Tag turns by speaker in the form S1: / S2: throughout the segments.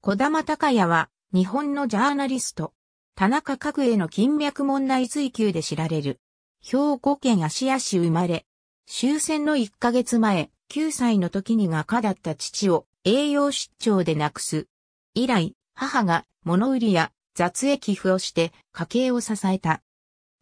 S1: 小玉高也は、日本のジャーナリスト、田中角栄の金脈問題追求で知られる。兵庫県芦屋市生まれ、終戦の1ヶ月前、9歳の時に画家だった父を栄養失調で亡くす。以来、母が物売りや雑役寄付をして家計を支えた。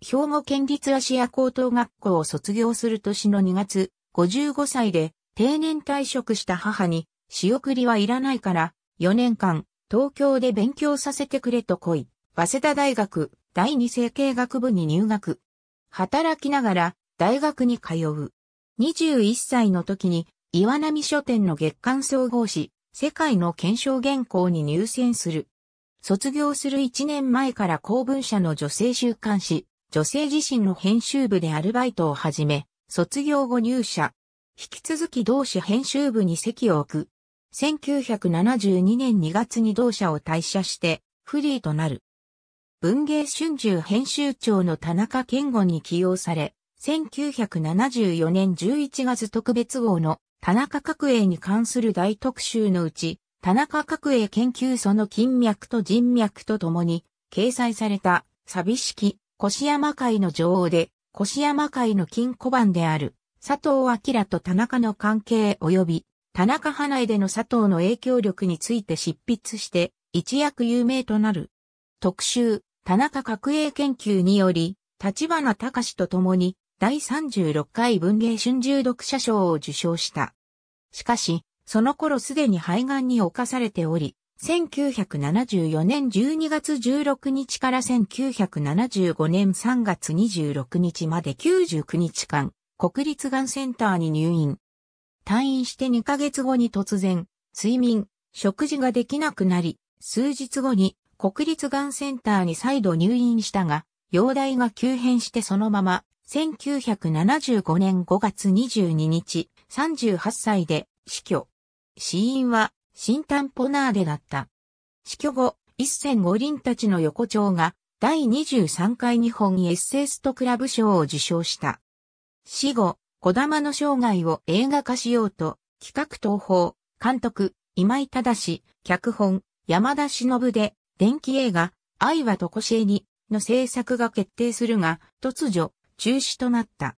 S1: 兵庫県立芦屋高等学校を卒業する年の2月、55歳で定年退職した母に仕送りはいらないから4年間、東京で勉強させてくれと来い、早稲田大学第二世経学部に入学。働きながら大学に通う。21歳の時に岩波書店の月刊総合誌、世界の検証原稿に入選する。卒業する1年前から公文社の女性週刊誌、女性自身の編集部でアルバイトを始め、卒業後入社。引き続き同誌編集部に席を置く、1972年2月に同社を退社してフリーとなる。文芸春秋編集長の田中健吾に起用され、1974年11月特別号の田中角栄に関する大特集のうち、田中角栄研究所の金脈と人脈とともに掲載された、寂しき、越山会の女王で、越山会の金庫番である、佐藤明と田中の関係及び、田中花江での佐藤の影響力について執筆して一躍有名となる。特集、田中角栄研究により、立花隆と共に第36回文芸春秋読者賞を受賞した。しかし、その頃すでに肺がんに侵されており、1974年12月16日から1975年3月26日まで99日間、国立がんセンターに入院。退院して2ヶ月後に突然、睡眠、食事ができなくなり、数日後に国立がんセンターに再度入院したが、容体が急変してそのまま、1975年5月22日、38歳で死去。死因は、新タンポナーデだった。死去後、一戦五輪たちの横丁が、第23回日本エッセイストクラブ賞を受賞した。死後、小玉の生涯を映画化しようと、企画東宝、監督、今井正、脚本、山田忍で、電気映画、愛はとこしえに、の制作が決定するが、突如、中止となった。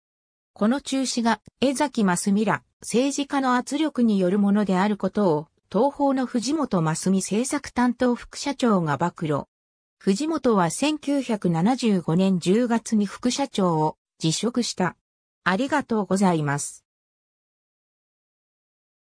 S1: この中止が、江崎ま美ら、政治家の圧力によるものであることを、東方の藤本ま美み制作担当副社長が暴露。藤本は1975年10月に副社長を辞職した。ありがとうございます。